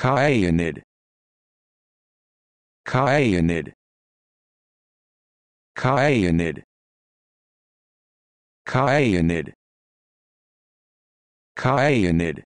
Kyanid Kyanid Kyanid Kyanid Kyanid